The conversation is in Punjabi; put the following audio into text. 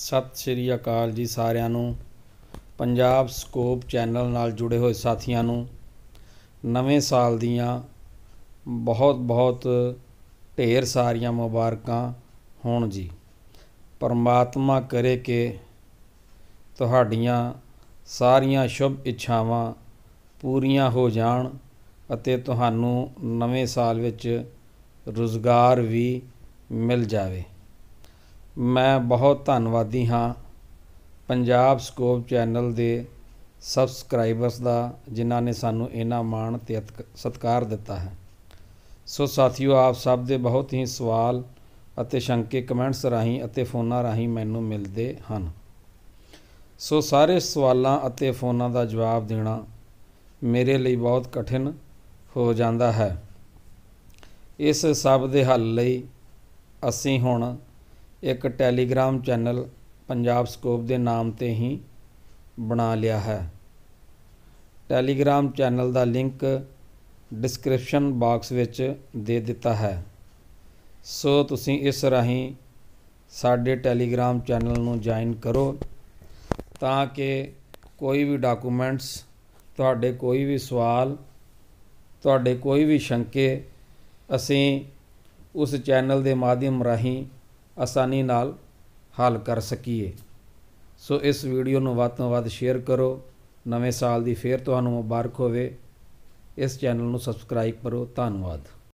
ਸਤਿ ਸ਼੍ਰੀ ਅਕਾਲ ਜੀ ਸਾਰਿਆਂ ਨੂੰ ਪੰਜਾਬ ਸਕੋਪ ਚੈਨਲ ਨਾਲ ਜੁੜੇ ਹੋਏ ਸਾਥੀਆਂ ਨੂੰ ਨਵੇਂ ਸਾਲ ਦੀਆਂ ਬਹੁਤ-ਬਹੁਤ ਢੇਰ ਸਾਰੀਆਂ ਮੁਬਾਰਕਾਂ ਹੋਣ ਜੀ ਪਰਮਾਤਮਾ ਕਰੇ ਕਿ ਤੁਹਾਡੀਆਂ ਸਾਰੀਆਂ ਸ਼ੁਭ ਇੱਛਾਵਾਂ ਪੂਰੀਆਂ ਹੋ ਜਾਣ ਅਤੇ ਤੁਹਾਨੂੰ ਨਵੇਂ ਸਾਲ ਵਿੱਚ ਰੋਜ਼ਗਾਰ ਵੀ ਮਿਲ ਜਾਵੇ ਮੈਂ ਬਹੁਤ ਧੰਨਵਾਦੀ ਹਾਂ ਪੰਜਾਬ ਸਕੋਪ ਚੈਨਲ ਦੇ ਸਬਸਕ੍ਰਾਈਬਰਸ ਦਾ ਜਿਨ੍ਹਾਂ ਨੇ ਸਾਨੂੰ ਇਹਨਾਂ ਮਾਣ ਤੇ ਸਤਿਕਾਰ ਦਿੱਤਾ ਹੈ ਸੋ ਸਾਥੀਓ ਆਪ ਸਭ ਦੇ ਬਹੁਤ ਹੀ ਸਵਾਲ ਅਤੇ ਸ਼ੰਕੇ ਕਮੈਂਟਸ ਰਾਹੀਂ ਅਤੇ ਫੋਨਾਂ ਰਾਹੀਂ ਮੈਨੂੰ ਮਿਲਦੇ ਹਨ ਸੋ ਸਾਰੇ ਸਵਾਲਾਂ ਅਤੇ ਫੋਨਾਂ ਦਾ ਜਵਾਬ ਦੇਣਾ ਮੇਰੇ ਲਈ ਬਹੁਤ ਕਠਿਨ ਹੋ ਜਾਂਦਾ ਹੈ ਇਸ ਸਭ ਦੇ ਹੱਲ ਲਈ ਅਸੀਂ ਹੁਣ ਇੱਕ ਟੈਲੀਗ੍ਰਾਮ ਚੈਨਲ ਪੰਜਾਬ ਸਕੋਪ ਦੇ ਨਾਮ ਤੇ ਹੀ ਬਣਾ ਲਿਆ ਹੈ ਟੈਲੀਗ੍ਰਾਮ ਚੈਨਲ ਦਾ ਲਿੰਕ ਡਿਸਕ੍ਰਿਪਸ਼ਨ ਬਾਕਸ ਵਿੱਚ ਦੇ ਦਿੱਤਾ ਹੈ ਸੋ ਤੁਸੀਂ ਇਸ ਰਾਹੀਂ ਸਾਡੇ ਟੈਲੀਗ੍ਰਾਮ ਚੈਨਲ ਨੂੰ ਜੁਆਇਨ ਕਰੋ ਤਾਂ ਕਿ ਕੋਈ ਵੀ ਡਾਕੂਮੈਂਟਸ ਤੁਹਾਡੇ ਕੋਈ ਵੀ ਸਵਾਲ ਤੁਹਾਡੇ ਕੋਈ ਵੀ ਸ਼ੰਕੇ ਅਸੀਂ ਉਸ ਚੈਨਲ ਦੇ ਮਾਧਿਅਮ ਰਾਹੀਂ ਆਸਾਨੀ ਨਾਲ ਹੱਲ ਕਰ ਸਕੀਏ ਸੋ ਇਸ ਵੀਡੀਓ ਨੂੰ ਵੱਧ ਤੋਂ ਵੱਧ ਸ਼ੇਅਰ ਕਰੋ ਨਵੇਂ ਸਾਲ ਦੀ ਫੇਰ ਤੁਹਾਨੂੰ ਮੁਬਾਰਕ ਹੋਵੇ ਇਸ ਚੈਨਲ ਨੂੰ ਸਬਸਕ੍ਰਾਈਬ ਕਰੋ ਧੰਨਵਾਦ